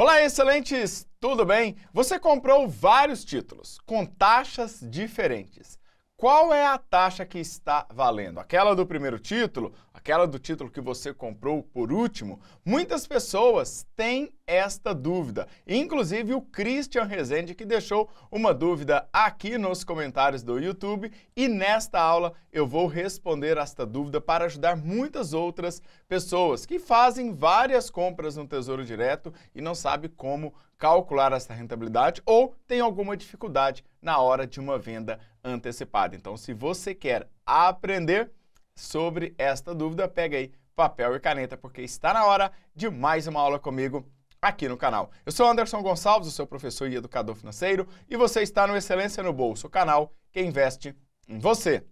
Olá, excelentes! Tudo bem? Você comprou vários títulos com taxas diferentes qual é a taxa que está valendo? Aquela do primeiro título? Aquela do título que você comprou por último? Muitas pessoas têm esta dúvida, inclusive o Christian Rezende, que deixou uma dúvida aqui nos comentários do YouTube. E nesta aula eu vou responder esta dúvida para ajudar muitas outras pessoas que fazem várias compras no Tesouro Direto e não sabem como calcular essa rentabilidade ou tem alguma dificuldade na hora de uma venda antecipada. Então, se você quer aprender sobre esta dúvida, pega aí papel e caneta, porque está na hora de mais uma aula comigo aqui no canal. Eu sou Anderson Gonçalves, o seu professor e educador financeiro, e você está no Excelência no Bolso, o canal que investe em você.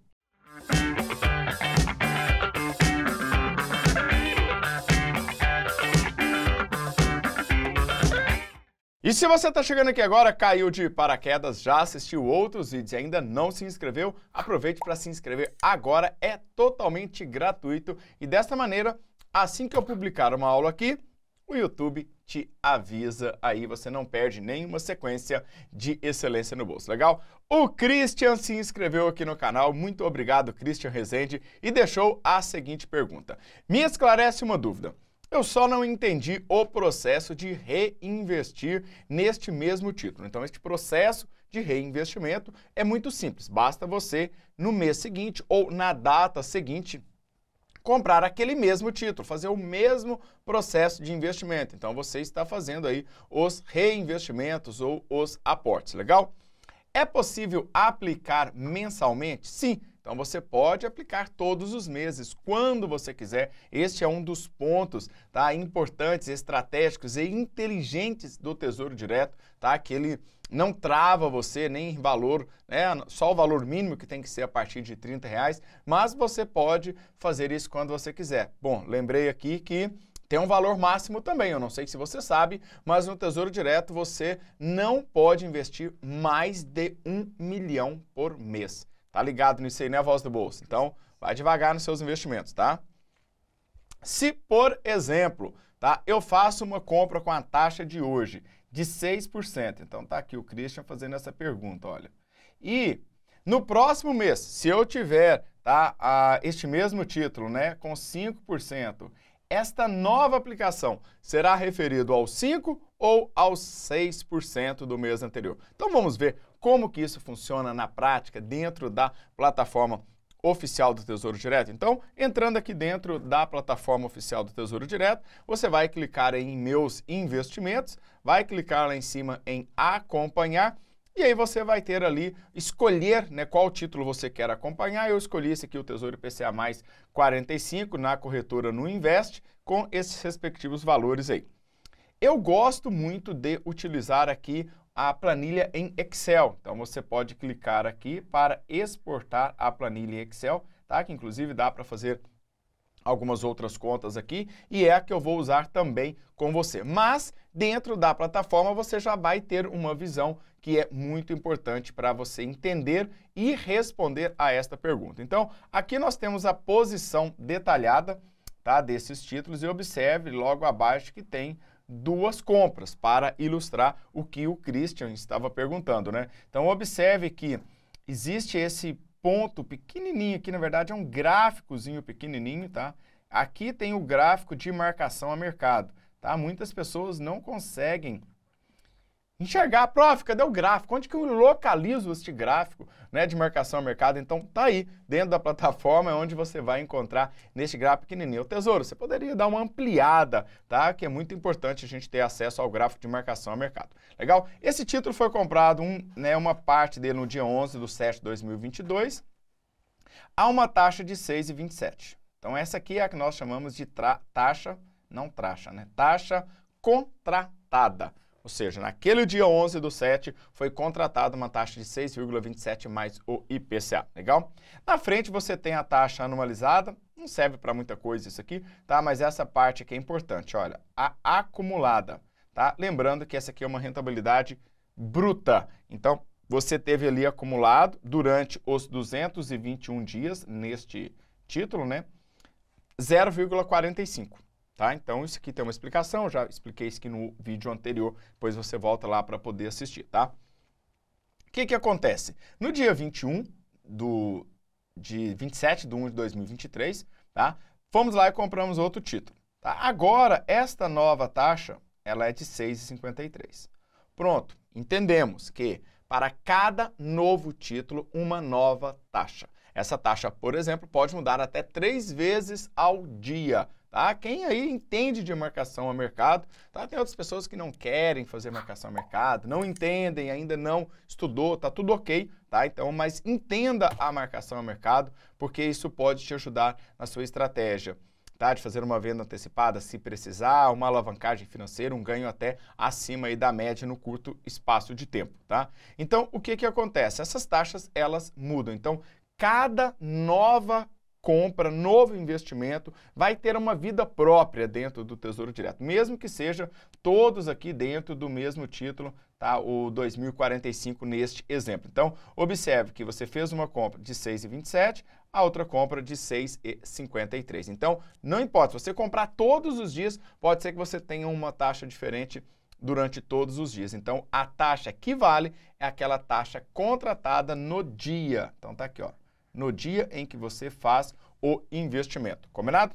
E se você está chegando aqui agora, caiu de paraquedas, já assistiu outros vídeos e ainda não se inscreveu, aproveite para se inscrever agora, é totalmente gratuito e desta maneira, assim que eu publicar uma aula aqui, o YouTube te avisa aí, você não perde nenhuma sequência de excelência no bolso, legal? O Christian se inscreveu aqui no canal, muito obrigado Christian Rezende, e deixou a seguinte pergunta. Me esclarece uma dúvida. Eu só não entendi o processo de reinvestir neste mesmo título. Então, este processo de reinvestimento é muito simples. Basta você, no mês seguinte ou na data seguinte, comprar aquele mesmo título, fazer o mesmo processo de investimento. Então, você está fazendo aí os reinvestimentos ou os aportes, legal? É possível aplicar mensalmente? Sim, então você pode aplicar todos os meses, quando você quiser. Este é um dos pontos tá, importantes, estratégicos e inteligentes do Tesouro Direto, tá? Que ele não trava você nem valor, né? só o valor mínimo que tem que ser a partir de 30 reais, mas você pode fazer isso quando você quiser. Bom, lembrei aqui que tem um valor máximo também, eu não sei se você sabe, mas no Tesouro Direto você não pode investir mais de um milhão por mês. Tá ligado nisso aí, né, voz do bolso? Então, vai devagar nos seus investimentos, tá? Se, por exemplo, tá, eu faço uma compra com a taxa de hoje de 6%, então tá aqui o Christian fazendo essa pergunta, olha. E no próximo mês, se eu tiver tá, a, este mesmo título né, com 5%, esta nova aplicação será referido ao 5% ou aos 6% do mês anterior. Então vamos ver como que isso funciona na prática dentro da plataforma oficial do Tesouro Direto. Então, entrando aqui dentro da plataforma oficial do Tesouro Direto, você vai clicar em Meus Investimentos, vai clicar lá em cima em Acompanhar, e aí você vai ter ali, escolher né, qual título você quer acompanhar. Eu escolhi esse aqui, o Tesouro IPCA mais 45, na corretora no Invest, com esses respectivos valores aí. Eu gosto muito de utilizar aqui a planilha em Excel. Então você pode clicar aqui para exportar a planilha em Excel, tá? Que inclusive dá para fazer algumas outras contas aqui e é a que eu vou usar também com você. Mas dentro da plataforma você já vai ter uma visão que é muito importante para você entender e responder a esta pergunta. Então, aqui nós temos a posição detalhada tá, desses títulos e observe logo abaixo que tem duas compras para ilustrar o que o Christian estava perguntando, né? Então observe que existe esse ponto pequenininho, que na verdade é um gráficozinho pequenininho, tá? Aqui tem o gráfico de marcação a mercado, tá? Muitas pessoas não conseguem enxergar, prof, cadê o gráfico? Onde que eu localizo este gráfico né, de marcação a mercado? Então tá aí, dentro da plataforma é onde você vai encontrar neste gráfico pequenininho. O tesouro, você poderia dar uma ampliada, tá? Que é muito importante a gente ter acesso ao gráfico de marcação a mercado. Legal? Esse título foi comprado, um, né, uma parte dele no dia 11 de 7 de 2022, a uma taxa de 6,27. Então essa aqui é a que nós chamamos de taxa, não taxa, né? Taxa contratada. Ou seja, naquele dia 11 do 7 foi contratada uma taxa de 6,27 mais o IPCA, legal? Na frente você tem a taxa anualizada, não serve para muita coisa isso aqui, tá? Mas essa parte aqui é importante, olha, a acumulada, tá? Lembrando que essa aqui é uma rentabilidade bruta, então você teve ali acumulado durante os 221 dias neste título, né? 0,45. Tá? Então, isso aqui tem uma explicação, já expliquei isso aqui no vídeo anterior, depois você volta lá para poder assistir, tá? O que, que acontece? No dia 21 do, de 27 de 1 de 2023, tá? fomos lá e compramos outro título. Tá? Agora, esta nova taxa, ela é de 6,53. Pronto, entendemos que para cada novo título, uma nova taxa. Essa taxa, por exemplo, pode mudar até três vezes ao dia. Tá? Quem aí entende de marcação a mercado, tá? Tem outras pessoas que não querem fazer marcação a mercado, não entendem, ainda não estudou, tá tudo ok, tá? Então, mas entenda a marcação a mercado, porque isso pode te ajudar na sua estratégia. Tá, de fazer uma venda antecipada, se precisar, uma alavancagem financeira, um ganho até acima da média no curto espaço de tempo. Tá? Então, o que, que acontece? Essas taxas, elas mudam. Então, cada nova compra, novo investimento, vai ter uma vida própria dentro do Tesouro Direto, mesmo que seja todos aqui dentro do mesmo título, tá? O 2045 neste exemplo. Então, observe que você fez uma compra de 6,27, a outra compra de 6,53. Então, não importa, se você comprar todos os dias, pode ser que você tenha uma taxa diferente durante todos os dias. Então, a taxa que vale é aquela taxa contratada no dia. Então, tá aqui, ó no dia em que você faz o investimento. Combinado?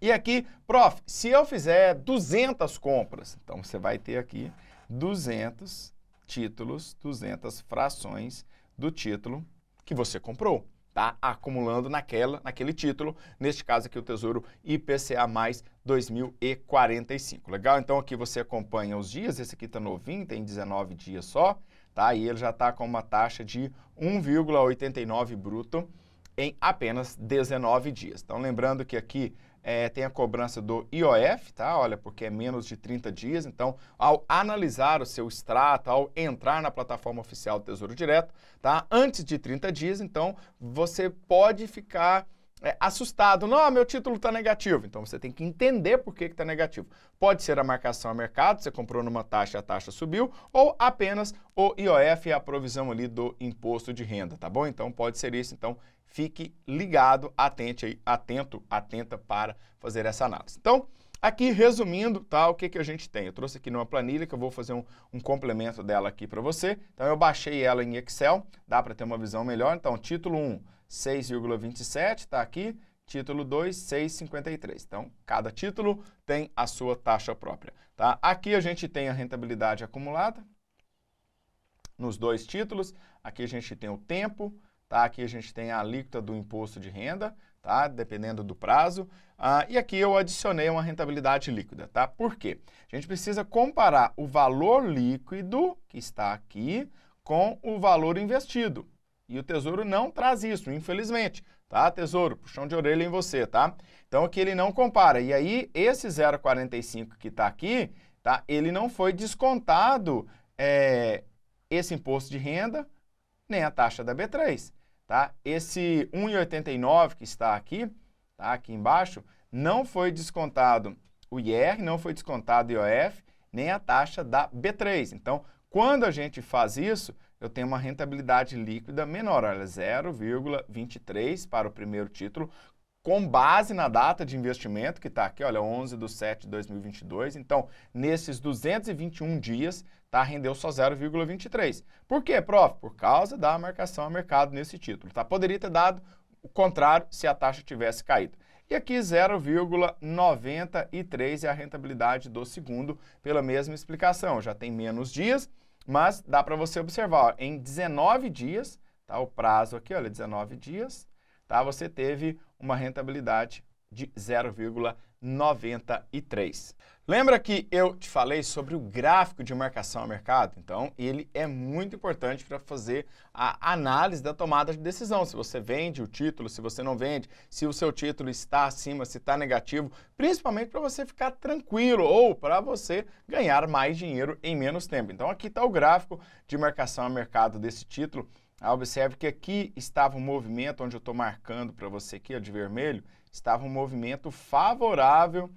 E aqui, prof, se eu fizer 200 compras, então você vai ter aqui 200 títulos, 200 frações do título que você comprou, tá? Acumulando naquela, naquele título, neste caso aqui o Tesouro IPCA mais 2045. Legal? Então aqui você acompanha os dias, esse aqui está novinho, tem 19 dias só tá? E ele já está com uma taxa de 1,89 bruto em apenas 19 dias. Então, lembrando que aqui é, tem a cobrança do IOF, tá? Olha, porque é menos de 30 dias. Então, ao analisar o seu extrato, ao entrar na plataforma oficial do Tesouro Direto, tá? Antes de 30 dias, então, você pode ficar é, assustado. Não, meu título está negativo. Então você tem que entender por que está negativo. Pode ser a marcação a mercado, você comprou numa taxa a taxa subiu, ou apenas o IOF, a provisão ali do imposto de renda, tá bom? Então pode ser isso. Então fique ligado, atente aí, atento, atenta para fazer essa análise. Então, Aqui, resumindo, tá, o que, que a gente tem? Eu trouxe aqui numa planilha que eu vou fazer um, um complemento dela aqui para você. Então, eu baixei ela em Excel, dá para ter uma visão melhor. Então, título 1, 6,27, está aqui. Título 2, 6,53. Então, cada título tem a sua taxa própria. Tá? Aqui a gente tem a rentabilidade acumulada nos dois títulos. Aqui a gente tem o tempo, tá? aqui a gente tem a alíquota do imposto de renda, tá? dependendo do prazo. Ah, e aqui eu adicionei uma rentabilidade líquida. Tá? Por quê? A gente precisa comparar o valor líquido, que está aqui, com o valor investido. E o Tesouro não traz isso, infelizmente, tá, Tesouro? Puxão de orelha em você, tá? Então aqui ele não compara. E aí esse 0,45 que está aqui, tá, ele não foi descontado é, esse imposto de renda, nem a taxa da B3, tá? Esse 1,89 que está aqui, tá, aqui embaixo, não foi descontado o IR, não foi descontado o IOF, nem a taxa da B3. Então, quando a gente faz isso, eu tenho uma rentabilidade líquida menor, olha, 0,23 para o primeiro título, com base na data de investimento, que está aqui, olha, 11 de 7 de 2022. Então, nesses 221 dias, tá, rendeu só 0,23. Por quê, prof? Por causa da marcação a mercado nesse título. Tá? Poderia ter dado o contrário se a taxa tivesse caído. E aqui 0,93 é a rentabilidade do segundo, pela mesma explicação. Já tem menos dias, mas dá para você observar, ó, em 19 dias, tá, o prazo aqui, olha, 19 dias, tá, você teve uma rentabilidade de 0,93. Lembra que eu te falei sobre o gráfico de marcação a mercado? Então, ele é muito importante para fazer a análise da tomada de decisão. Se você vende o título, se você não vende, se o seu título está acima, se está negativo, principalmente para você ficar tranquilo ou para você ganhar mais dinheiro em menos tempo. Então, aqui está o gráfico de marcação a mercado desse título ah, observe que aqui estava um movimento, onde eu estou marcando para você aqui, ó, de vermelho, estava um movimento favorável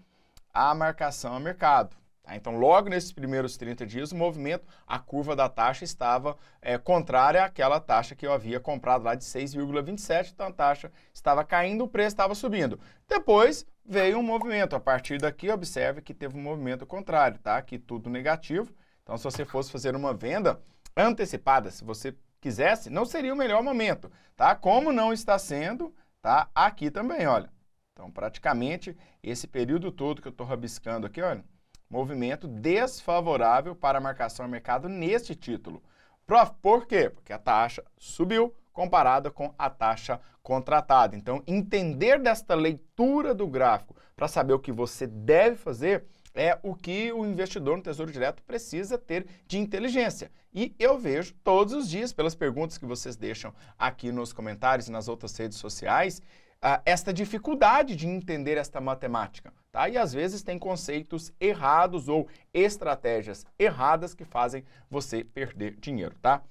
à marcação a mercado. Tá? Então, logo nesses primeiros 30 dias, o movimento, a curva da taxa estava é, contrária àquela taxa que eu havia comprado lá de 6,27, então a taxa estava caindo, o preço estava subindo. Depois veio um movimento, a partir daqui observe que teve um movimento contrário, tá? Aqui tudo negativo. Então, se você fosse fazer uma venda antecipada, se você quisesse, não seria o melhor momento, tá? Como não está sendo, tá? Aqui também, olha. Então, praticamente, esse período todo que eu estou rabiscando aqui, olha, movimento desfavorável para a marcação ao mercado neste título. Prof, por quê? Porque a taxa subiu comparada com a taxa contratada. Então, entender desta leitura do gráfico para saber o que você deve fazer é o que o investidor no Tesouro Direto precisa ter de inteligência. E eu vejo todos os dias, pelas perguntas que vocês deixam aqui nos comentários e nas outras redes sociais, uh, esta dificuldade de entender esta matemática. Tá? E às vezes tem conceitos errados ou estratégias erradas que fazem você perder dinheiro, tá?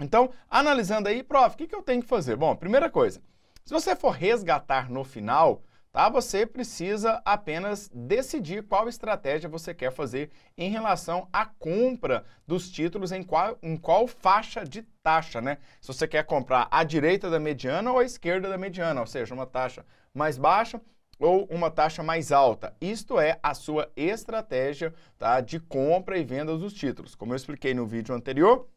Então, analisando aí, prof, o que, que eu tenho que fazer? Bom, primeira coisa, se você for resgatar no final, tá você precisa apenas decidir qual estratégia você quer fazer em relação à compra dos títulos em qual, em qual faixa de taxa, né? Se você quer comprar à direita da mediana ou à esquerda da mediana, ou seja, uma taxa mais baixa ou uma taxa mais alta. Isto é a sua estratégia tá, de compra e venda dos títulos. Como eu expliquei no vídeo anterior,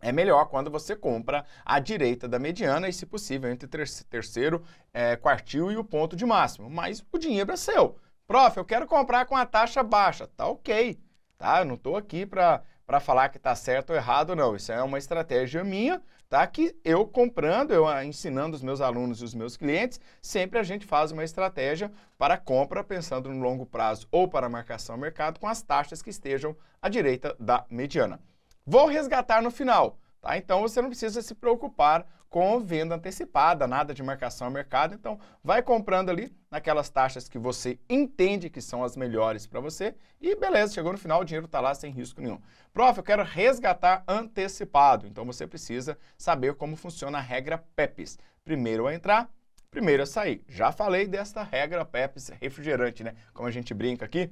é melhor quando você compra à direita da mediana e, se possível, entre terceiro, é, quartil e o ponto de máximo. Mas o dinheiro é seu. Prof, eu quero comprar com a taxa baixa. Tá ok, tá? Eu não estou aqui para para falar que está certo ou errado, não. Isso é uma estratégia minha, tá? Que eu comprando, eu ah, ensinando os meus alunos e os meus clientes, sempre a gente faz uma estratégia para compra, pensando no longo prazo ou para marcação mercado, com as taxas que estejam à direita da mediana vou resgatar no final. Tá? Então você não precisa se preocupar com venda antecipada, nada de marcação a mercado. Então vai comprando ali naquelas taxas que você entende que são as melhores para você e beleza, chegou no final, o dinheiro está lá sem risco nenhum. Prof, eu quero resgatar antecipado. Então você precisa saber como funciona a regra PEPs. Primeiro a entrar, primeiro a sair. Já falei desta regra PEPs refrigerante, né? Como a gente brinca aqui,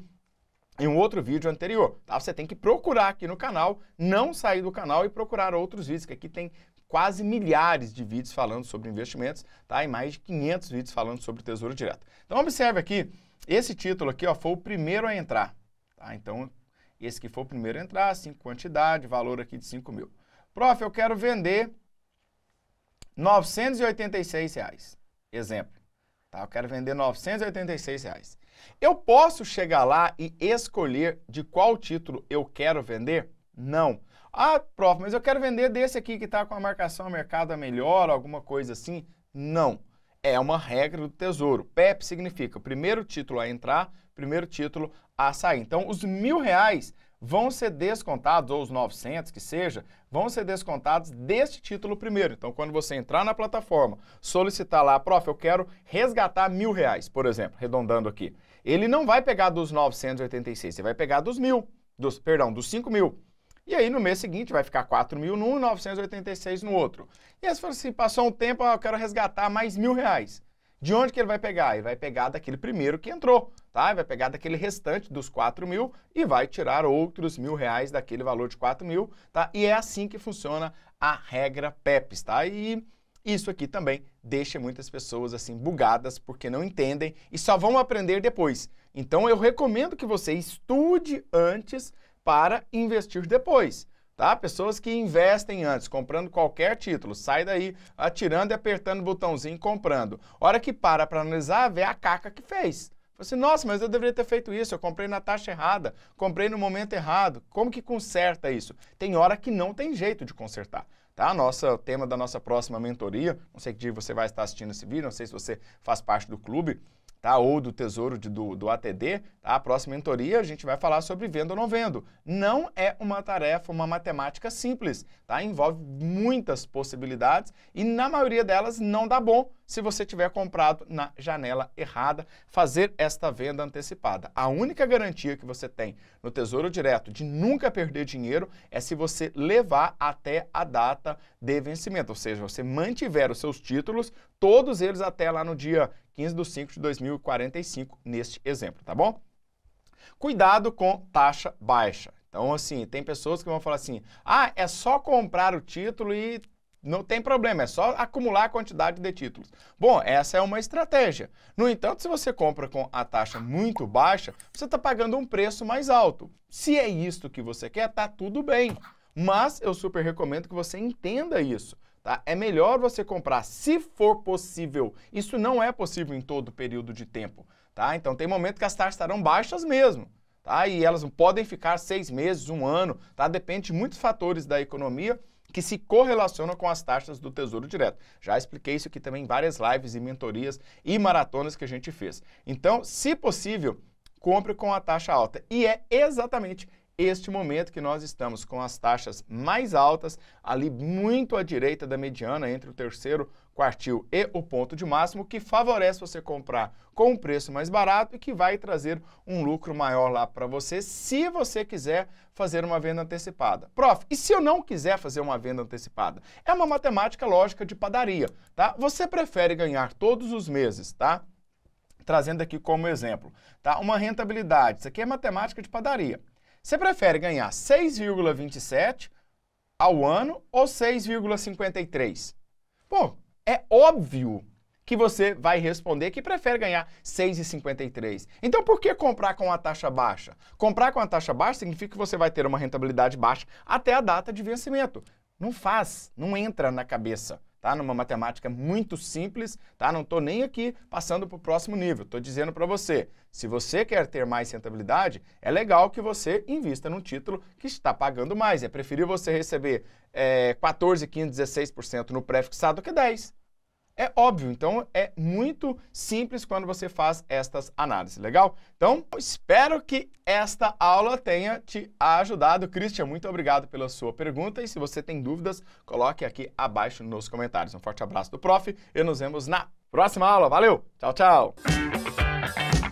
em um outro vídeo anterior. Tá? Você tem que procurar aqui no canal, não sair do canal e procurar outros vídeos, que aqui tem quase milhares de vídeos falando sobre investimentos, tá? e mais de 500 vídeos falando sobre Tesouro Direto. Então observe aqui, esse título aqui ó, foi o primeiro a entrar. Tá? Então esse que foi o primeiro a entrar, 5 quantidade, valor aqui de 5 mil. Prof, eu quero vender 986 reais. Exemplo. Tá? Eu quero vender 986 reais. Eu posso chegar lá e escolher de qual título eu quero vender? Não. Ah, prof, mas eu quero vender desse aqui que está com a marcação a mercado melhor, alguma coisa assim. Não. É uma regra do tesouro. PEP significa primeiro título a entrar, primeiro título a sair. Então, os mil reais vão ser descontados, ou os 900 que seja, vão ser descontados deste título primeiro. Então, quando você entrar na plataforma, solicitar lá, prof, eu quero resgatar mil reais, por exemplo, redondando aqui ele não vai pegar dos 986, ele vai pegar dos mil, dos, perdão, dos 5 mil. E aí no mês seguinte vai ficar 4 mil num, 986 no outro. E aí você fala assim, passou um tempo, ah, eu quero resgatar mais mil reais. De onde que ele vai pegar? Ele vai pegar daquele primeiro que entrou, tá? Ele vai pegar daquele restante dos 4 mil e vai tirar outros mil reais daquele valor de 4 mil, tá? E é assim que funciona a regra PEPs, tá? E isso aqui também deixa muitas pessoas assim bugadas porque não entendem e só vão aprender depois. Então eu recomendo que você estude antes para investir depois. Tá? Pessoas que investem antes, comprando qualquer título, sai daí atirando e apertando o botãozinho comprando. Hora que para para analisar, vê a caca que fez. Você, assim, nossa, mas eu deveria ter feito isso, eu comprei na taxa errada, comprei no momento errado. Como que conserta isso? Tem hora que não tem jeito de consertar tá? Nossa, o tema da nossa próxima mentoria, não sei que dia você vai estar assistindo esse vídeo, não sei se você faz parte do clube, tá? ou do tesouro de, do, do ATD, tá? a próxima mentoria a gente vai falar sobre vendo ou não vendo. Não é uma tarefa, uma matemática simples, tá? envolve muitas possibilidades e na maioria delas não dá bom se você tiver comprado na janela errada, fazer esta venda antecipada. A única garantia que você tem no Tesouro Direto de nunca perder dinheiro é se você levar até a data de vencimento, ou seja, você mantiver os seus títulos, todos eles até lá no dia 15 de 5 de 2045 neste exemplo, tá bom? Cuidado com taxa baixa. Então, assim, tem pessoas que vão falar assim, ah, é só comprar o título e não tem problema, é só acumular a quantidade de títulos. Bom, essa é uma estratégia. No entanto, se você compra com a taxa muito baixa, você está pagando um preço mais alto. Se é isso que você quer, tá tudo bem. Mas eu super recomendo que você entenda isso. Tá? É melhor você comprar se for possível. Isso não é possível em todo período de tempo. Tá? Então tem momento que as taxas estarão baixas mesmo. Tá? E elas podem ficar seis meses, um ano, tá? Depende de muitos fatores da economia que se correlacionam com as taxas do Tesouro Direto. Já expliquei isso aqui também em várias lives e mentorias e maratonas que a gente fez. Então, se possível, compre com a taxa alta. E é exatamente este momento que nós estamos com as taxas mais altas, ali muito à direita da mediana, entre o terceiro quartil e o ponto de máximo, que favorece você comprar com um preço mais barato e que vai trazer um lucro maior lá para você, se você quiser fazer uma venda antecipada. Prof, e se eu não quiser fazer uma venda antecipada? É uma matemática lógica de padaria, tá? Você prefere ganhar todos os meses, tá? Trazendo aqui como exemplo, tá? Uma rentabilidade, isso aqui é matemática de padaria. Você prefere ganhar 6,27 ao ano ou 6,53? Pô, é óbvio que você vai responder que prefere ganhar 6,53. Então por que comprar com a taxa baixa? Comprar com a taxa baixa significa que você vai ter uma rentabilidade baixa até a data de vencimento. Não faz, não entra na cabeça tá? Numa matemática muito simples, tá? Não estou nem aqui passando para o próximo nível, estou dizendo para você, se você quer ter mais rentabilidade, é legal que você invista num título que está pagando mais. É preferir você receber é, 14, 15, 16% no pré-fixado que 10%. É óbvio, então é muito simples quando você faz estas análises, legal? Então, espero que esta aula tenha te ajudado. Christian, muito obrigado pela sua pergunta e se você tem dúvidas, coloque aqui abaixo nos comentários. Um forte abraço do prof e nos vemos na próxima aula. Valeu, tchau, tchau!